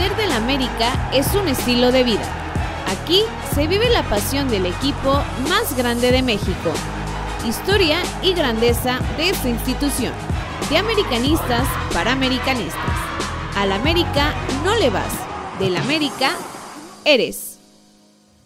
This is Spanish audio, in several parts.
Ser del América es un estilo de vida. Aquí se vive la pasión del equipo más grande de México. Historia y grandeza de esta institución. De americanistas para americanistas. Al América no le vas, del América eres.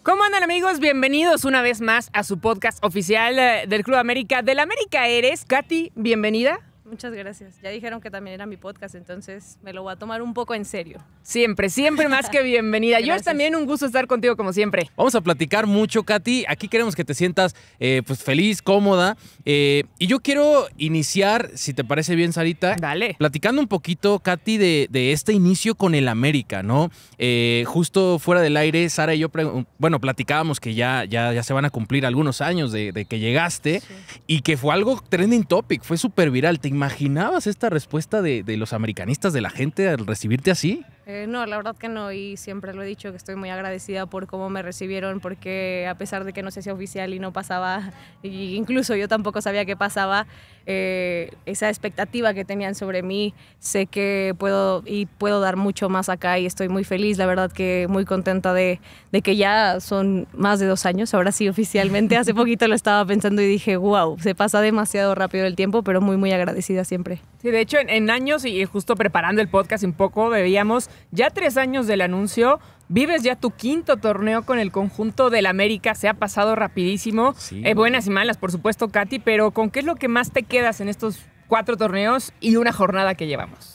¿Cómo andan amigos? Bienvenidos una vez más a su podcast oficial eh, del Club América. Del América eres. Katy, bienvenida. Muchas gracias. Ya dijeron que también era mi podcast, entonces me lo voy a tomar un poco en serio. Siempre, siempre más que bienvenida. Yo también un gusto estar contigo como siempre. Vamos a platicar mucho, Katy. Aquí queremos que te sientas eh, pues feliz, cómoda. Eh, y yo quiero iniciar, si te parece bien, Sarita. Dale. Platicando un poquito, Katy, de, este inicio con el América, ¿no? Eh, justo fuera del aire, Sara y yo, bueno, platicábamos que ya, ya, ya se van a cumplir algunos años de, que llegaste y que fue algo trending topic, fue súper viral. Te imaginabas esta respuesta de, de los americanistas, de la gente al recibirte así? Eh, no, la verdad que no, y siempre lo he dicho que estoy muy agradecida por cómo me recibieron, porque a pesar de que no se hacía oficial y no pasaba, y incluso yo tampoco sabía qué pasaba, eh, esa expectativa que tenían sobre mí, sé que puedo y puedo dar mucho más acá y estoy muy feliz, la verdad que muy contenta de, de que ya son más de dos años, ahora sí oficialmente, hace poquito lo estaba pensando y dije, wow, se pasa demasiado rápido el tiempo, pero muy, muy agradecida siempre de hecho, en, años y justo preparando el podcast un poco, veíamos ya tres años del anuncio. Vives ya tu quinto torneo con el conjunto del América, se ha pasado rapidísimo. Eh, buenas y malas, por supuesto, Katy, pero ¿con qué es lo que más te quedas en estos cuatro torneos y una jornada que llevamos?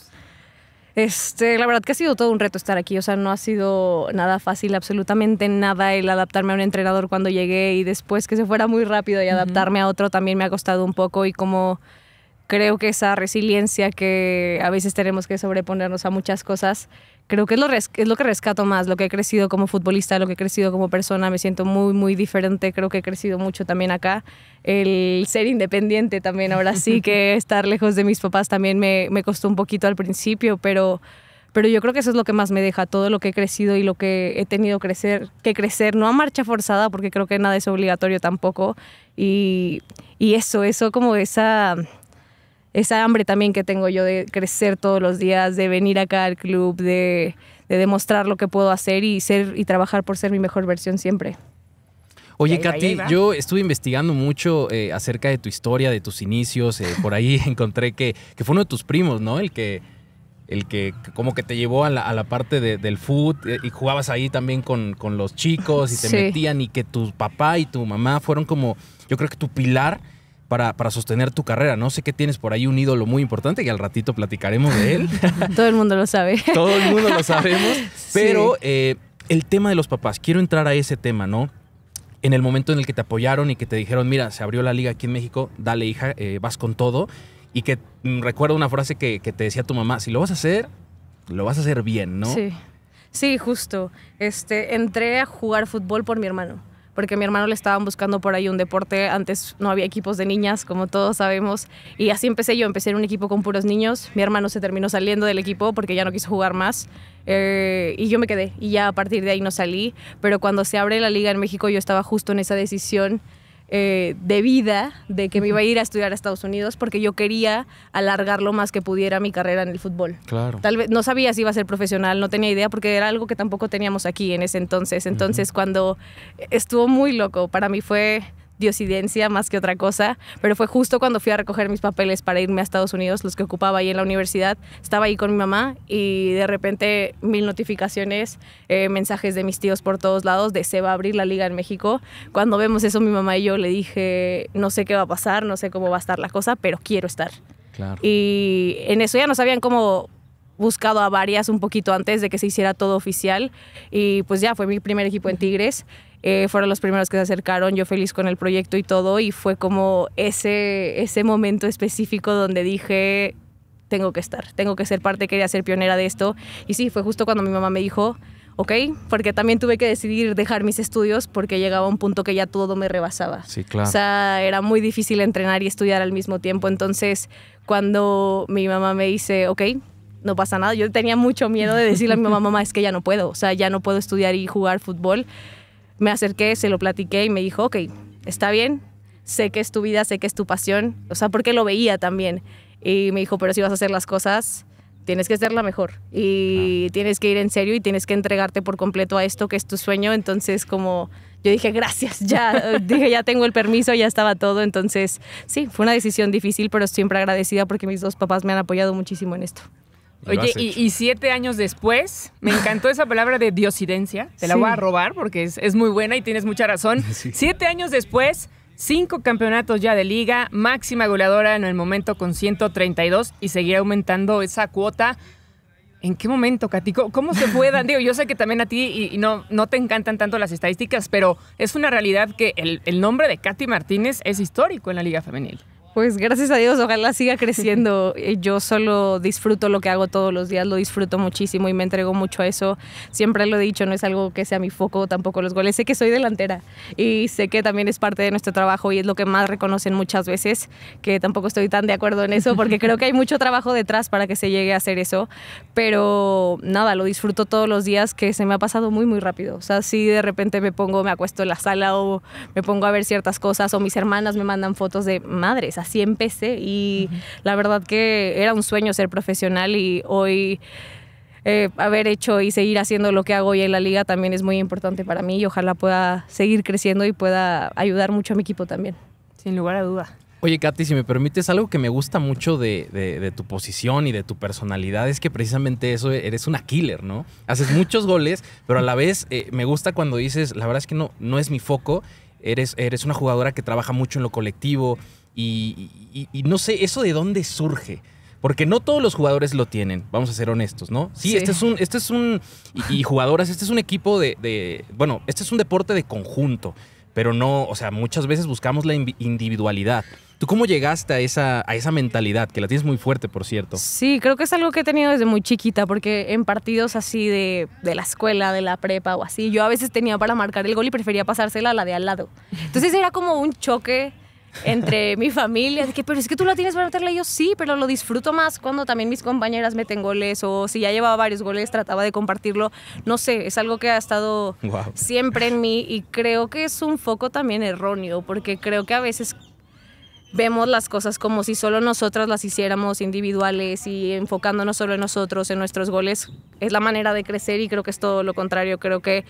Este, la verdad que ha sido todo un reto estar aquí, o sea, no ha sido nada fácil, absolutamente nada el adaptarme a un entrenador cuando llegué y después que se fuera muy rápido y adaptarme a otro también me ha costado un poco y como creo que esa resiliencia que a veces tenemos que sobreponernos a muchas cosas, creo que es lo, es lo que rescato más, lo que he crecido como futbolista, lo que he crecido como persona, me siento muy, muy diferente, creo que he crecido mucho también acá. El ser independiente también, ahora sí que estar lejos de mis papás también me, me costó un poquito al principio, pero pero yo creo que eso es lo que más me deja, todo lo que he crecido y lo que he tenido crecer, que crecer, no a marcha forzada, porque creo que nada es obligatorio tampoco, y, y eso, eso como esa, esa hambre también que tengo yo de crecer todos los días, de venir acá al club, de, demostrar lo que puedo hacer y ser y trabajar por ser mi mejor versión siempre. Oye, Katy, yo estuve investigando mucho eh, acerca de tu historia, de tus inicios. Eh, por ahí encontré que, que, fue uno de tus primos, ¿no? El que, el que como que te llevó a la, parte del foot eh, y jugabas ahí también con, con los chicos y te metían y que tu papá y tu mamá fueron como, yo creo que tu pilar para, sostener tu carrera, ¿no? Sé qué tienes por ahí un ídolo muy importante y al ratito platicaremos de él. Todo el mundo lo sabe. Todo el mundo lo sabemos. Pero eh, el tema de los papás, quiero entrar a ese tema, ¿no? En el momento en el que te apoyaron y que te dijeron, mira, se abrió la liga aquí en México, dale hija, eh, vas con todo. Y que mm, recuerdo una frase que, te decía tu mamá, si lo vas a hacer, lo vas a hacer bien, ¿no? Sí. Sí, justo. Este, entré a jugar fútbol por mi hermano porque a mi hermano le estaban buscando por ahí un deporte. Antes no había equipos de niñas, como todos sabemos. Y así empecé yo. Empecé en un equipo con puros niños. Mi hermano se terminó saliendo del equipo porque ya no quiso jugar más. Eh, y yo me quedé. Y ya a partir de ahí no salí. Pero cuando se abre la liga en México, yo estaba justo en esa decisión eh, de vida de que me iba a ir a estudiar a Estados Unidos porque yo quería alargar lo más que pudiera mi carrera en el fútbol. Claro. Tal vez no sabía si iba a ser profesional, no tenía idea porque era algo que tampoco teníamos aquí en ese entonces. Entonces, cuando estuvo muy loco, para mí fue diosidencia más que otra cosa, pero fue justo cuando fui a recoger mis papeles para irme a Estados Unidos, los que ocupaba ahí en la universidad. Estaba ahí con mi mamá y de repente mil notificaciones, eh, mensajes de mis tíos por todos lados de se va a abrir la liga en México. Cuando vemos eso, mi mamá y yo le dije, no sé qué va a pasar, no sé cómo va a estar la cosa, pero quiero estar. Claro. Y en eso ya no sabían cómo buscado a varias un poquito antes de que se hiciera todo oficial y pues ya fue mi primer equipo en Tigres. Eh, fueron los primeros que se acercaron, yo feliz con el proyecto y todo y fue como ese, ese momento específico donde dije, tengo que estar, tengo que ser parte, quería ser pionera de esto y sí, fue justo cuando mi mamá me dijo, ¿ok? Porque también tuve que decidir dejar mis estudios porque llegaba un punto que ya todo me rebasaba. Sí, O sea, era muy difícil entrenar y estudiar al mismo tiempo. Entonces, cuando mi mamá me dice, ok, no pasa nada. Yo tenía mucho miedo de decirle a mi mamá, mamá, es que ya no puedo, o sea, ya no puedo estudiar y jugar fútbol. Me acerqué, se lo platiqué y me dijo, ok, está bien, sé que es tu vida, sé que es tu pasión, o sea, porque lo veía también. Y me dijo, pero si vas a hacer las cosas, tienes que ser la mejor y ah. tienes que ir en serio y tienes que entregarte por completo a esto que es tu sueño. Entonces, como yo dije, gracias, ya, dije, ya tengo el permiso, ya estaba todo. Entonces, sí, fue una decisión difícil, pero siempre agradecida porque mis dos papás me han apoyado muchísimo en esto. Oye, y, siete años después, me encantó esa palabra de diosidencia. Te la voy a robar porque es, muy buena y tienes mucha razón. Siete años después, cinco campeonatos ya de liga, máxima goleadora en el momento con 132 y seguirá aumentando esa cuota. ¿En qué momento, Katy? ¿Cómo se puede? Digo, yo sé que también a ti y, no, no te encantan tanto las estadísticas, pero es una realidad que el, el nombre de Katy Martínez es histórico en la Liga Femenil. Pues gracias a Dios, ojalá siga creciendo. Eh, yo solo disfruto lo que hago todos los días, lo disfruto muchísimo y me entrego mucho a eso. Siempre lo he dicho, no es algo que sea mi foco, tampoco los goles. Sé que soy delantera y sé que también es parte de nuestro trabajo y es lo que más reconocen muchas veces, que tampoco estoy tan de acuerdo en eso porque creo que hay mucho trabajo detrás para que se llegue a hacer eso. Pero nada, lo disfruto todos los días que se me ha pasado muy, muy rápido. O sea, si de repente me pongo, me acuesto en la sala o me pongo a ver ciertas cosas o mis hermanas me mandan fotos de madres así empecé y la verdad que era un sueño ser profesional y hoy... Eh, haber hecho y seguir haciendo lo que hago hoy en la liga también es muy importante para mí y ojalá pueda seguir creciendo y pueda ayudar mucho a mi equipo también. Sin lugar a duda. Oye, Katy, si me permites, algo que me gusta mucho de, tu posición y de tu personalidad es que precisamente eso, eres una killer, ¿no? Haces muchos goles, pero a la vez eh, me gusta cuando dices, la verdad es que no, no es mi foco, eres, eres una jugadora que trabaja mucho en lo colectivo, y, no sé, eso de dónde surge. Porque no todos los jugadores lo tienen, vamos a ser honestos, ¿no? Sí, este es un, este es un, y, jugadoras, este es un equipo de, bueno, este es un deporte de conjunto, pero no, o sea, muchas veces buscamos la individualidad. ¿Tú cómo llegaste a esa, a esa mentalidad? Que la tienes muy fuerte, por cierto. Sí, creo que es algo que he tenido desde muy chiquita, porque en partidos así de, de la escuela, de la prepa o así, yo a veces tenía para marcar el gol y prefería pasársela a la de al lado. Entonces era como un choque entre mi familia, de que, pero es que tú la tienes para meterla, yo sí, pero lo disfruto más cuando también mis compañeras meten goles o si ya llevaba varios goles trataba de compartirlo, no sé, es algo que ha estado siempre en mí y creo que es un foco también erróneo, porque creo que a veces vemos las cosas como si solo nosotras las hiciéramos individuales y enfocándonos solo en nosotros, en nuestros goles, es la manera de crecer y creo que es todo lo contrario, creo que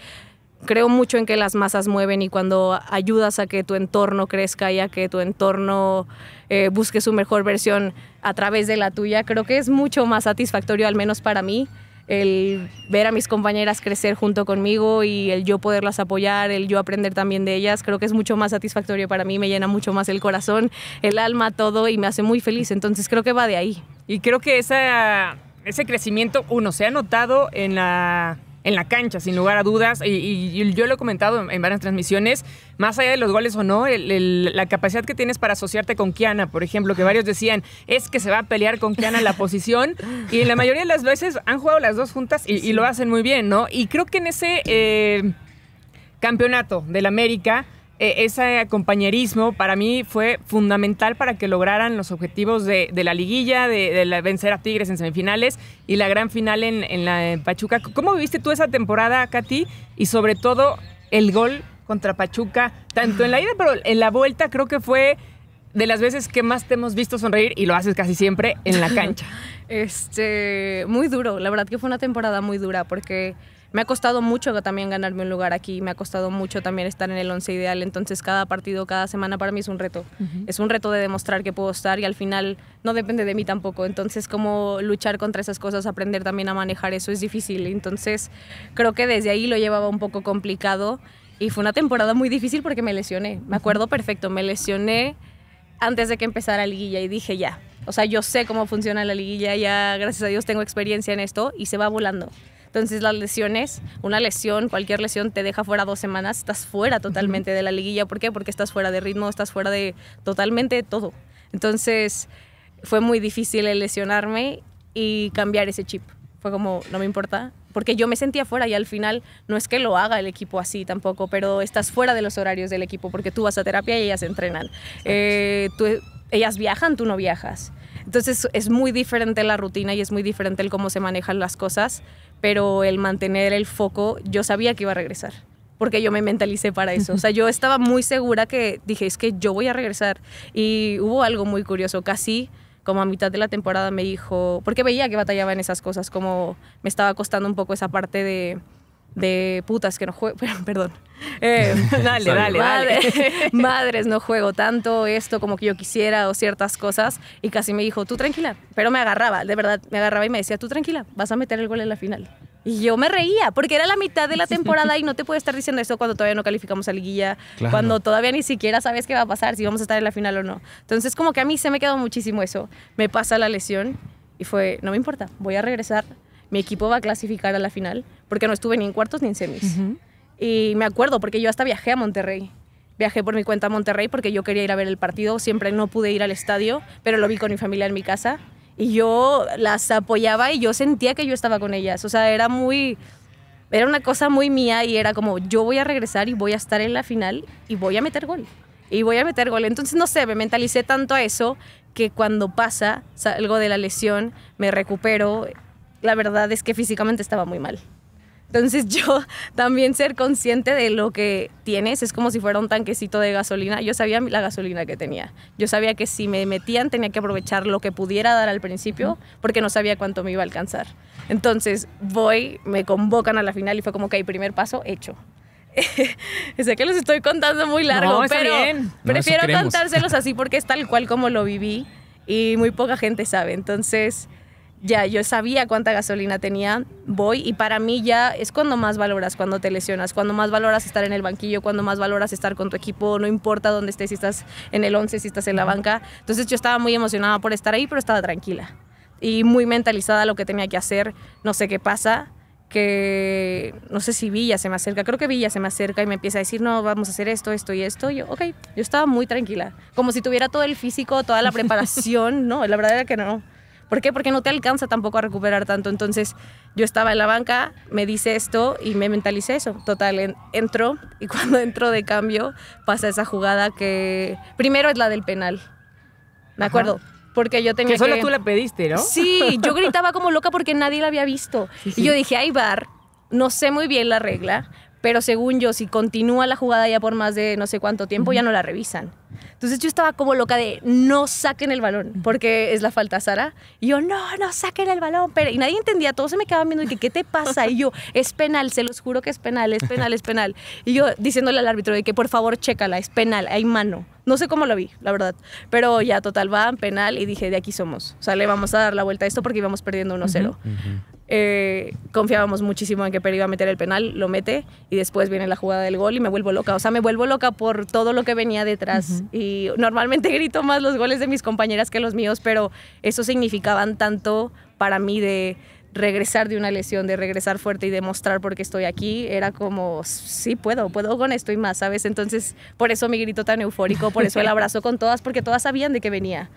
creo mucho en que las masas mueven y cuando ayudas a que tu entorno crezca y a que tu entorno eh, busque su mejor versión a través de la tuya, creo que es mucho más satisfactorio, al menos para mí, el ver a mis compañeras crecer junto conmigo y el yo poderlas apoyar, el yo aprender también de ellas, creo que es mucho más satisfactorio para mí, me llena mucho más el corazón, el alma, todo y me hace muy feliz. Entonces creo que va de ahí. Y creo que esa, ese crecimiento, uno, se ha notado en la en la cancha, sin lugar a dudas. Y, yo lo he comentado en varias transmisiones, más allá de los goles o no, la capacidad que tienes para asociarte con Kiana, por ejemplo, que varios decían, es que se va a pelear con Kiana la posición. Y en la mayoría de las veces han jugado las dos juntas y, lo hacen muy bien, ¿no? Y creo que en ese eh, campeonato del América e, ese compañerismo para mí fue fundamental para que lograran los objetivos de, la liguilla, de, vencer a Tigres en semifinales y la gran final en, la Pachuca. ¿Cómo viviste tú esa temporada, Katy? Y sobre todo el gol contra Pachuca, tanto en la ida, pero en la vuelta creo que fue de las veces que más te hemos visto sonreír y lo haces casi siempre en la cancha. este, muy duro, la verdad que fue una temporada muy dura porque me ha costado mucho también ganarme un lugar aquí, me ha costado mucho también estar en el 11 ideal, entonces cada partido, cada semana para mí es un reto, es un reto de demostrar que puedo estar y al final no depende de mí tampoco, entonces cómo luchar contra esas cosas, aprender también a manejar eso es difícil, entonces creo que desde ahí lo llevaba un poco complicado y fue una temporada muy difícil porque me lesioné, me acuerdo perfecto, me lesioné antes de que empezara la liguilla y dije ya, o sea, yo sé cómo funciona la liguilla, ya gracias a Dios tengo experiencia en esto y se va volando. Entonces las lesiones, una lesión, cualquier lesión te deja fuera dos semanas, estás fuera totalmente de la liguilla. ¿Por qué? Porque estás fuera de ritmo, estás fuera de totalmente de todo. Entonces fue muy difícil el lesionarme y cambiar ese chip. Fue como, no me importa, porque yo me sentía fuera y al final no es que lo haga el equipo así tampoco, pero estás fuera de los horarios del equipo porque tú vas a terapia y ellas entrenan. Eh, tú, ellas viajan, tú no viajas. Entonces es muy diferente la rutina y es muy diferente el cómo se manejan las cosas pero el mantener el foco, yo sabía que iba a regresar, porque yo me mentalicé para eso. O sea, yo estaba muy segura que dije, es que yo voy a regresar. Y hubo algo muy curioso, casi como a mitad de la temporada me dijo, porque veía que batallaba en esas cosas, como me estaba costando un poco esa parte de de putas que no juego, perdón, eh, dale, dale, Madres, no juego tanto esto como que yo quisiera o ciertas cosas. Y casi me dijo, tú tranquila. Pero me agarraba, de verdad, me agarraba y me decía, tú tranquila, vas a meter el gol en la final. Y yo me reía, porque era la mitad de la temporada y no te puede estar diciendo eso cuando todavía no calificamos a liguilla, cuando todavía ni siquiera sabes qué va a pasar, si vamos a estar en la final o no. Entonces, como que a mí se me quedó muchísimo eso. Me pasa la lesión y fue, no me importa, voy a regresar mi equipo va a clasificar a la final, porque no estuve ni en cuartos ni en semis. Y me acuerdo, porque yo hasta viajé a Monterrey. Viajé por mi cuenta a Monterrey porque yo quería ir a ver el partido, siempre no pude ir al estadio, pero lo vi con mi familia en mi casa y yo las apoyaba y yo sentía que yo estaba con ellas. O sea, era muy era una cosa muy mía y era como yo voy a regresar y voy a estar en la final y voy a meter gol. Y voy a meter gol. Entonces, no sé, me mentalicé tanto a eso que cuando pasa, salgo de la lesión, me recupero, la verdad es que físicamente estaba muy mal. Entonces yo también ser consciente de lo que tienes es como si fuera un tanquecito de gasolina. Yo sabía la gasolina que tenía. Yo sabía que si me metían tenía que aprovechar lo que pudiera dar al principio porque no sabía cuánto me iba a alcanzar. Entonces voy, me convocan a la final y fue como que hay primer paso hecho. sé que los estoy contando muy largo, pero prefiero contárselos así porque es tal cual como lo viví y muy poca gente sabe. Entonces ya yo sabía cuánta gasolina tenía, voy y para mí ya es cuando más valoras cuando te lesionas, cuando más valoras estar en el banquillo, cuando más valoras estar con tu equipo, no importa dónde estés, si estás en el 11, si estás en la banca. Entonces yo estaba muy emocionada por estar ahí, pero estaba tranquila y muy mentalizada lo que tenía que hacer, no sé qué pasa que no sé si Villa se me acerca, creo que Villa se me acerca y me empieza a decir, no, vamos a hacer esto, esto y esto. yo, ok, yo estaba muy tranquila, como si tuviera todo el físico, toda la preparación, no, la verdad era que no. ¿Por qué? Porque no te alcanza tampoco a recuperar tanto. Entonces yo estaba en la banca, me dice esto y me mentalicé eso. Total, entro y cuando entro de cambio pasa esa jugada que primero es la del penal. Me acuerdo. porque yo tenía que solo tú la pediste, ¿no? Sí, yo gritaba como loca porque nadie la había visto. Y yo dije, ay, bar, no sé muy bien la regla, pero según yo, si continúa la jugada ya por más de no sé cuánto tiempo, ya no la revisan. Entonces yo estaba como loca de no saquen el balón, porque es la falta Sara. Y yo, no, no saquen el balón. Pero, y nadie entendía, todos se me quedaban viendo y que, ¿qué te pasa? Y yo, es penal, se los juro que es penal, es penal, es penal. Y yo diciéndole al árbitro de que por favor chécala, es penal, hay mano. No sé cómo lo vi, la verdad. Pero ya, total, van penal y dije, de aquí somos. O sea, le vamos a dar la vuelta a esto porque íbamos perdiendo 1-0. Eh, confiábamos muchísimo en que Per iba a meter el penal, lo mete y después viene la jugada del gol y me vuelvo loca. O sea, me vuelvo loca por todo lo que venía detrás. Y normalmente grito más los goles de mis compañeras que los míos, pero eso significaban tanto para mí de regresar de una lesión, de regresar fuerte y demostrar por qué estoy aquí, era como, sí puedo, puedo con esto y más, ¿sabes? Entonces, por eso mi grito tan eufórico, por eso el abrazo con todas, porque todas sabían de qué venía.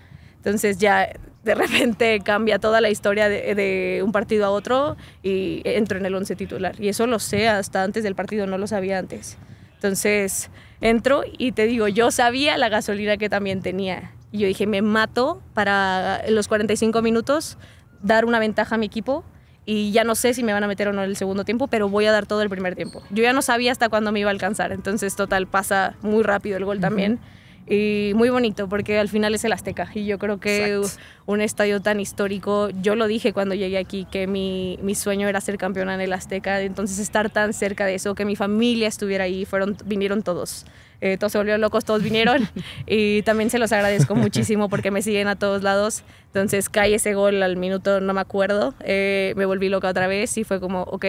Entonces ya de repente cambia toda la historia de, un partido a otro y entro en el once titular. Y eso lo sé hasta antes del partido, no lo sabía antes. Entonces entro y te digo, yo sabía la gasolina que también tenía. Y yo dije, me mato para los 45 minutos dar una ventaja a mi equipo y ya no sé si me van a meter o no en el segundo tiempo, pero voy a dar todo el primer tiempo. Yo ya no sabía hasta cuándo me iba a alcanzar, entonces total pasa muy rápido el gol también y muy bonito porque al final es el Azteca y yo creo que un estadio tan histórico, yo lo dije cuando llegué aquí que mi, mi, sueño era ser campeona en el Azteca, entonces estar tan cerca de eso, que mi familia estuviera ahí, fueron, vinieron todos. Eh, todos se volvieron locos, todos vinieron y también se los agradezco muchísimo porque me siguen a todos lados. Entonces cae ese gol al minuto, no me acuerdo, eh, me volví loca otra vez y fue como, ok,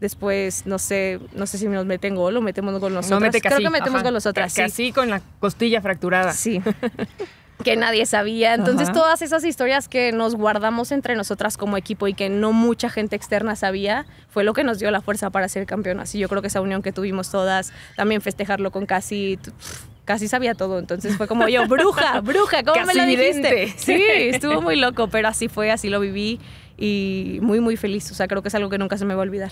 Después, no sé, no sé si nos meten gol o metemos con nosotros. No Creo que metemos con nosotros, nosotras. Casi sí. con la costilla fracturada. Sí. que nadie sabía. Entonces, todas esas historias que nos guardamos entre nosotras como equipo y que no mucha gente externa sabía, fue lo que nos dio la fuerza para ser campeonas. Y yo creo que esa unión que tuvimos todas, también festejarlo con casi casi sabía todo. Entonces fue como yo, bruja, bruja, ¿cómo me lo dijiste? Sí, estuvo muy loco, pero así fue, así lo viví y muy, muy feliz. O sea, creo que es algo que nunca se me va a olvidar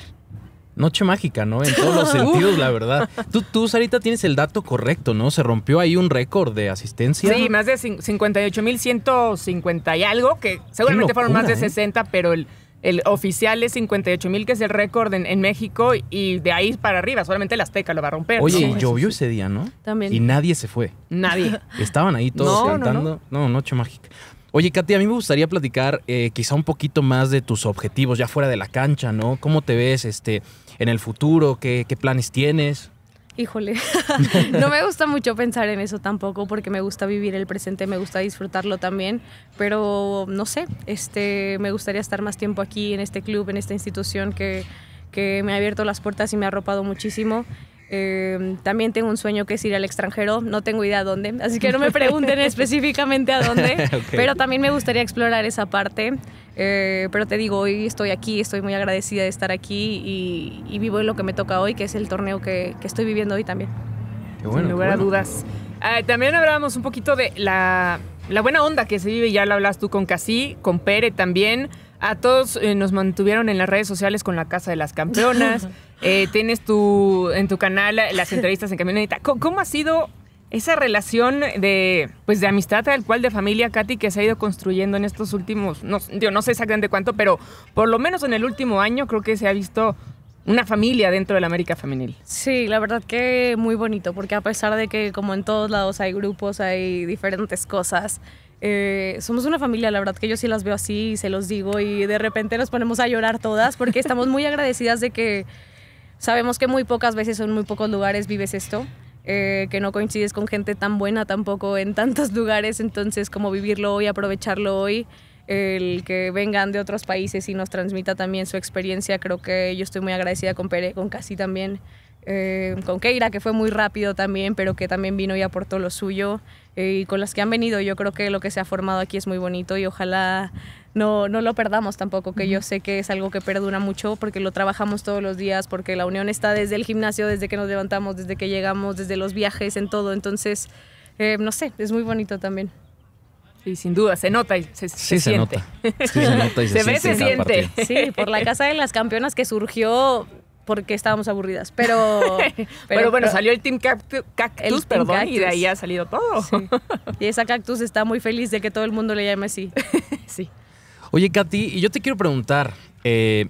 noche mágica, ¿no? En todos los sentidos, la verdad. Tú, tú, Sarita, tienes el dato correcto, ¿no? Se rompió ahí un récord de asistencia. Sí, más de 58.150 y algo, que seguramente fueron más de 60, ¿eh? pero el, el oficial es 58.000, que es el récord en, México, y de ahí para arriba, solamente el Azteca lo va a romper. Oye, y llovió ese día, ¿no? También. Y nadie se fue. Nadie. Estaban ahí todos cantando. No, noche mágica. Oye, Katy, a mí me gustaría platicar eh, quizá un poquito más de tus objetivos ya fuera de la cancha, ¿no? ¿Cómo te ves? Este, en el futuro? ¿Qué, planes tienes? Híjole, no me gusta mucho pensar en eso tampoco porque me gusta vivir el presente, me gusta disfrutarlo también, pero no sé, este, me gustaría estar más tiempo aquí en este club, en esta institución que, que me ha abierto las puertas y me ha arropado muchísimo. Em, también tengo un sueño que es ir al extranjero, no tengo idea dónde, así que no me pregunten específicamente a dónde, pero también me gustaría explorar esa parte. Eh, pero te digo, hoy estoy aquí, estoy muy agradecida de estar aquí y, vivo en lo que me toca hoy, que es el torneo que, estoy viviendo hoy también. bueno, Sin lugar a dudas. Ah, también hablábamos un poquito de la, buena onda que se vive, ya lo hablas tú con casi con Pere también a todos eh, nos mantuvieron en las redes sociales con la Casa de las Campeonas. Eh, tienes tu, en tu canal eh, las entrevistas en camioneta. ¿Cómo, ha sido esa relación de, pues, de amistad, tal cual de familia, Katy, que se ha ido construyendo en estos últimos, no, yo no sé exactamente cuánto, pero por lo menos en el último año creo que se ha visto una familia dentro de la América Femenil. Sí, la verdad que muy bonito, porque a pesar de que como en todos lados hay grupos, hay diferentes cosas, eh, somos una familia, la verdad que yo sí las veo así y se los digo y de repente nos ponemos a llorar todas porque estamos muy agradecidas de que sabemos que muy pocas veces en muy pocos lugares vives esto. Eh, que no coincides con gente tan buena tampoco en tantos lugares, entonces como vivirlo hoy, aprovecharlo hoy, el que vengan de otros países y nos transmita también su experiencia, creo que yo estoy muy agradecida con Pere, con Casi también, eh, con Keira, que fue muy rápido también, pero que también vino y aportó lo suyo, eh, y con las que han venido, yo creo que lo que se ha formado aquí es muy bonito y ojalá no, no lo perdamos tampoco, que yo sé que es algo que perdura mucho porque lo trabajamos todos los días, porque la unión está desde el gimnasio, desde que nos levantamos, desde que llegamos, desde los viajes, en todo, entonces, eh, no sé, es muy bonito también. Y sin duda, se nota y se, siente. se Ve, se siente. Sí, por la Casa de las Campeonas que surgió porque estábamos aburridas. Pero, pero, bueno, salió el Team Cactus, perdón, y de ahí ha salido todo. Y esa Cactus está muy feliz de que todo el mundo le llame así. sí. Oye, Katy, yo te quiero preguntar. Eh,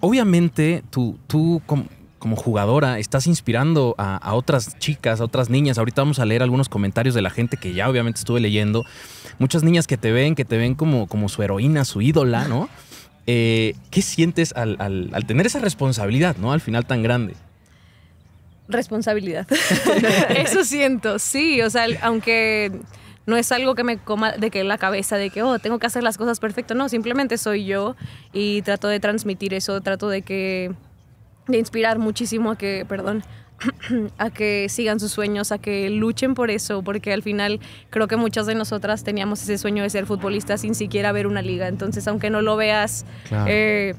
obviamente, tú, tú como, como, jugadora estás inspirando a, otras chicas, a otras niñas. Ahorita vamos a leer algunos comentarios de la gente que ya obviamente estuve leyendo. Muchas niñas que te ven, que te ven como, como su heroína, su ídola, ¿no? Eh, ¿Qué sientes al, tener esa responsabilidad, ¿no? Al final tan grande. Responsabilidad. Eso siento, sí. O sea, aunque no es algo que me coma de que la cabeza de que oh tengo que hacer las cosas perfecto no simplemente soy yo y trato de transmitir eso trato de que de inspirar muchísimo a que perdón a que sigan sus sueños, a que luchen por eso, porque al final creo que muchas de nosotras teníamos ese sueño de ser futbolistas sin siquiera ver una liga. Entonces, aunque no lo veas, eh,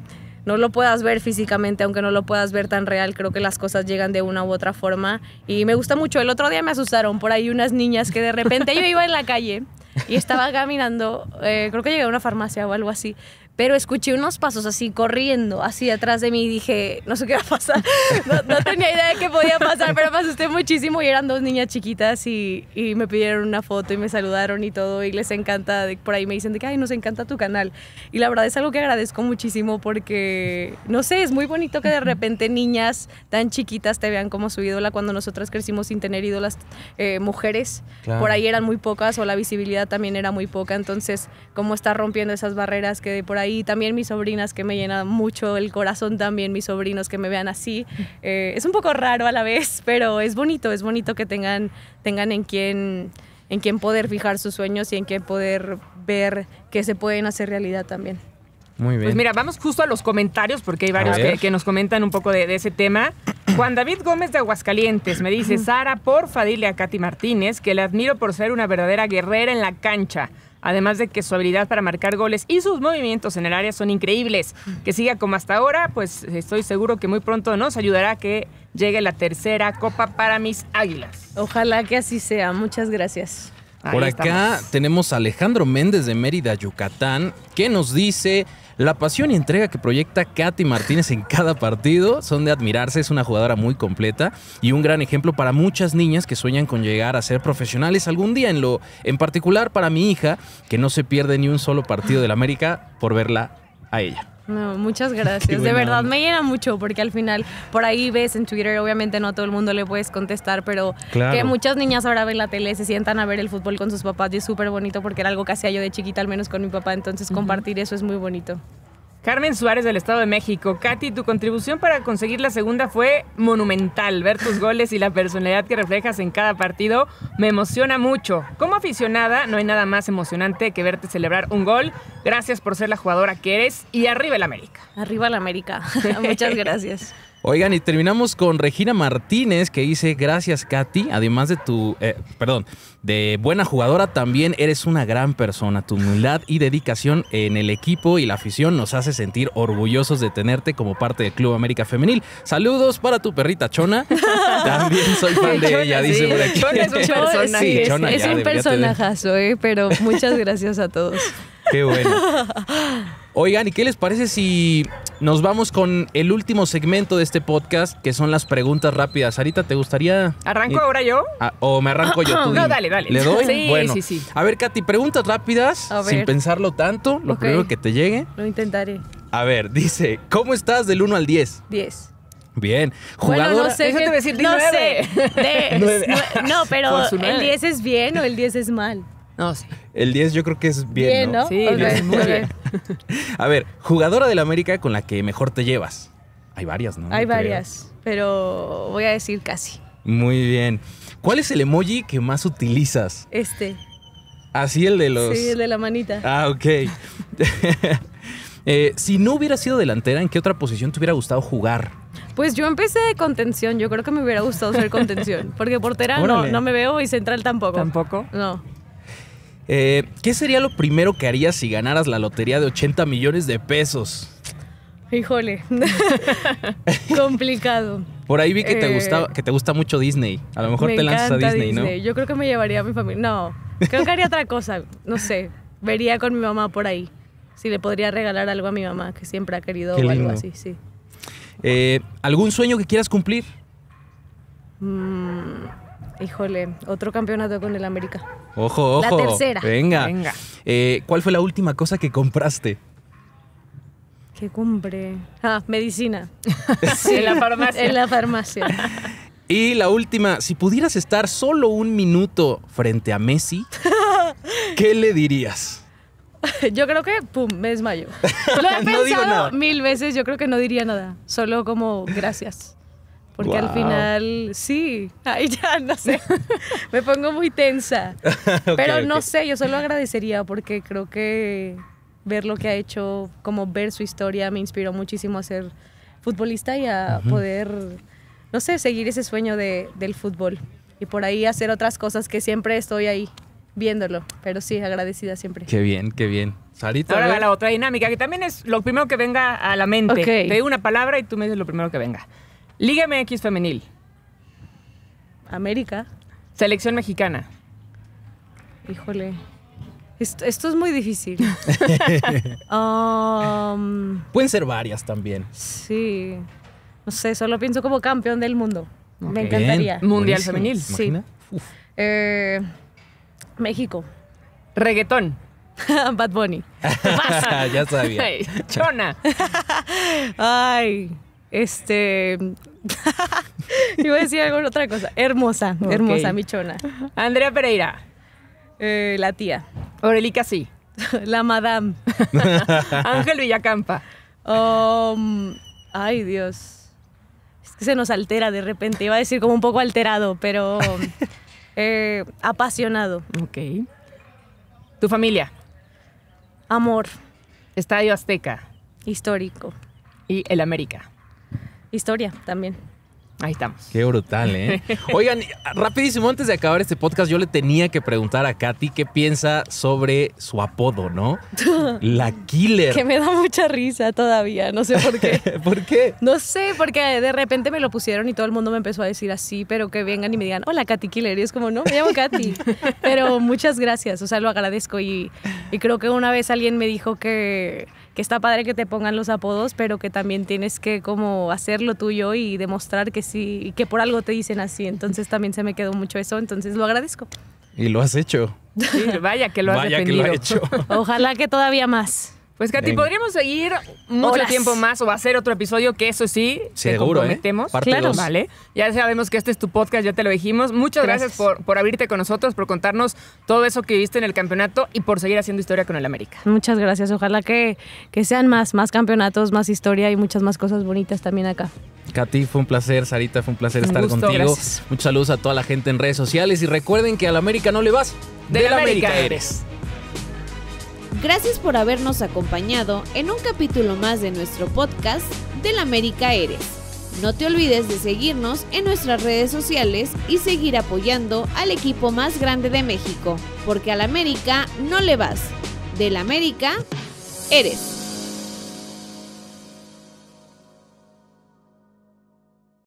no lo puedas ver físicamente, aunque no lo puedas ver tan real, creo que las cosas llegan de una u otra forma. Y me gusta mucho. El otro día me asustaron por ahí unas niñas que de repente yo iba en la calle y estaba caminando, eh, creo que llegué a una farmacia o algo así, pero escuché unos pasos así corriendo, así atrás de mí y dije, no sé qué va a pasar. No, tenía idea de qué podía pasar, pero me asusté muchísimo y eran dos niñas chiquitas y, me pidieron una foto y me saludaron y todo y les encanta, por ahí me dicen de que, ay, nos encanta tu canal. Y la verdad es algo que agradezco muchísimo porque, no sé, es muy bonito que de repente niñas tan chiquitas te vean como su ídola cuando nosotras crecimos sin tener ídolas eh, mujeres. Por ahí eran muy pocas o la visibilidad también era muy poca, entonces, ¿cómo está rompiendo esas barreras que de por ahí y también mis sobrinas que me llenan mucho el corazón, también mis sobrinos que me vean así. Eh, es un poco raro a la vez, pero es bonito, es bonito que tengan, tengan en quién en quien poder fijar sus sueños y en quien poder ver que se pueden hacer realidad también. Muy pues bien. Pues mira, vamos justo a los comentarios porque hay varios que, nos comentan un poco de, de, ese tema. Juan David Gómez de Aguascalientes me dice, Sara, porfa, dile a Katy Martínez que la admiro por ser una verdadera guerrera en la cancha además de que su habilidad para marcar goles y sus movimientos en el área son increíbles. Que siga como hasta ahora, pues estoy seguro que muy pronto nos ayudará a que llegue la tercera copa para mis águilas. Ojalá que así sea, muchas gracias. Por acá tenemos a Alejandro Méndez de Mérida, Yucatán, que nos dice... La pasión y entrega que proyecta Katy Martínez en cada partido son de admirarse, es una jugadora muy completa y un gran ejemplo para muchas niñas que sueñan con llegar a ser profesionales algún día en lo en particular para mi hija que no se pierde ni un solo partido del América por verla a ella. No, muchas gracias. De verdad, me llena mucho porque al final por ahí ves en Twitter, obviamente no a todo el mundo le puedes contestar, pero que muchas niñas ahora ven la tele, se sientan a ver el fútbol con sus papás y es súper bonito porque era algo que hacía yo de chiquita, al menos con mi papá, entonces compartir eso es muy bonito. Carmen Suárez del Estado de México. Katy, tu contribución para conseguir la segunda fue monumental. Ver tus goles y la personalidad que reflejas en cada partido me emociona mucho. Como aficionada, no hay nada más emocionante que verte celebrar un gol. Gracias por ser la jugadora que eres y arriba el América. Arriba el América. Muchas gracias. Oigan, y terminamos con Regina Martínez que dice, gracias Katy, además de tu, eh, perdón, de buena jugadora, también eres una gran persona. Tu humildad y dedicación en el equipo y la afición nos hace sentir orgullosos de tenerte como parte del Club América Femenil. Saludos para tu perrita Chona. También soy fan de ella, dice Chona es un personaje. es, un personajazo, eh, pero muchas gracias a todos. Qué bueno. Oigan, ¿y qué les parece si nos vamos con el último segmento de este podcast, que son las preguntas rápidas? Ahorita ¿te gustaría...? ¿Arranco ahora yo? Ah, ¿O me arranco yo? Tú no, dale, dale. ¿Le doy? Sí, bueno. sí, sí. A ver, Katy, preguntas rápidas, sin pensarlo tanto, lo primero que te llegue. Lo intentaré. A ver, dice, ¿cómo estás del 1 al 10? 10. Bien. Jugador. no sé. Eso te voy a decir, no sé. no, pero ¿el 10 es bien o el 10 es mal? No sé. El 10 yo creo que es bien, bien ¿no? Sí, A ver, jugadora de la América con la que mejor te llevas. Hay varias, ¿no? Hay varias, pero voy a decir casi. Muy bien. ¿Cuál es el emoji que más utilizas? Este. Así el de los. Sí, el de la manita. Ah, ok. Eh, si no hubiera sido delantera, ¿en qué otra posición te hubiera gustado jugar? Pues yo empecé de contención. Yo creo que me hubiera gustado ser contención. Porque portera no, no, me veo y central tampoco. ¿Tampoco? No. Eh, ¿Qué sería lo primero que harías si ganaras la lotería de 80 millones de pesos? Híjole, complicado. Por ahí vi que te, eh, que te gusta mucho Disney. A lo mejor te lanzas a Disney, ¿no? Yo creo que me llevaría a mi familia. No, creo que haría otra cosa. No sé, vería con mi mamá por ahí. Si le podría regalar algo a mi mamá, que siempre ha querido o algo así, sí. Eh, ¿Algún sueño que quieras cumplir? Mmm... Híjole, otro campeonato con el América. Ojo, ojo. La tercera. Venga. Eh, ¿Cuál fue la última cosa que compraste? ¿Qué compré. Ah, medicina. en la farmacia. En la farmacia. Y la última, si pudieras estar solo un minuto frente a Messi, ¿qué le dirías? Yo creo que, pum, me desmayo. Lo he no pensado mil veces, yo creo que no diría nada, solo como gracias. Porque al final, sí, ahí ya no sé, me pongo muy tensa. Pero no sé, yo solo agradecería porque creo que ver lo que ha hecho, como ver su historia, me inspiró muchísimo a ser futbolista y a poder, no sé, seguir ese sueño de, del fútbol y por ahí hacer otras cosas que siempre estoy ahí viéndolo, pero sí, agradecida siempre. Qué bien, qué bien. Sarita. Ahora va la otra dinámica, que también es lo primero que venga a la mente. Te doy una palabra y tú me dices lo primero que venga. Liga MX femenil. América. Selección mexicana. Híjole. Esto, es muy difícil. Um, Pueden ser varias también. Sí. No sé, solo pienso como campeón del mundo. Me encantaría. Mundial femenil. Sí. Eh, México. Reggaetón. Bad Bunny. ya sabía. Chona. Ay. Este. Iba a decir alguna otra cosa. Hermosa, hermosa, michona. Andrea Pereira. Eh, la tía. Aurelica, sí. la madame. Ángel Villacampa. Um, ay, Dios. Es que se nos altera de repente. Iba a decir como un poco alterado, pero. Eh, apasionado. Ok. ¿Tu familia? Amor. Estadio Azteca. Histórico. Y el América historia también. Ahí estamos. Qué brutal, ¿eh? Oigan, rapidísimo, antes de acabar este podcast, yo le tenía que preguntar a Katy qué piensa sobre su apodo, ¿no? La Killer. Que me da mucha risa todavía, no sé por qué. ¿Por qué? No sé, porque de repente me lo pusieron y todo el mundo me empezó a decir así, pero que vengan y me digan, hola Katy Killer. Y es como, no, me llamo Katy. pero muchas gracias, o sea, lo agradezco y, y creo que una vez alguien me dijo que que está padre que te pongan los apodos, pero que también tienes que como hacerlo tuyo y demostrar que sí, que por algo te dicen así. Entonces también se me quedó mucho eso, entonces lo agradezco. Y lo has hecho. vaya que lo has hecho. Ojalá que todavía más. Pues Katy, podríamos seguir mucho tiempo más o hacer otro episodio, que eso sí, Seguro, te ¿eh? comprometemos. claro. Vale. Ya sabemos que este es tu podcast, ya te lo dijimos. Muchas gracias, por, abrirte con nosotros, por contarnos todo eso que viste en el campeonato y por seguir haciendo historia con el América. Muchas gracias. Ojalá que, que sean más, más campeonatos, más historia y muchas más cosas bonitas también acá. Katy, fue un placer. Sarita, fue un placer estar contigo. Gracias. Muchos saludos a toda la gente en redes sociales y recuerden que al América no le vas, de América, América eres. Gracias por habernos acompañado en un capítulo más de nuestro podcast Del América Eres. No te olvides de seguirnos en nuestras redes sociales y seguir apoyando al equipo más grande de México, porque al América no le vas, del América eres.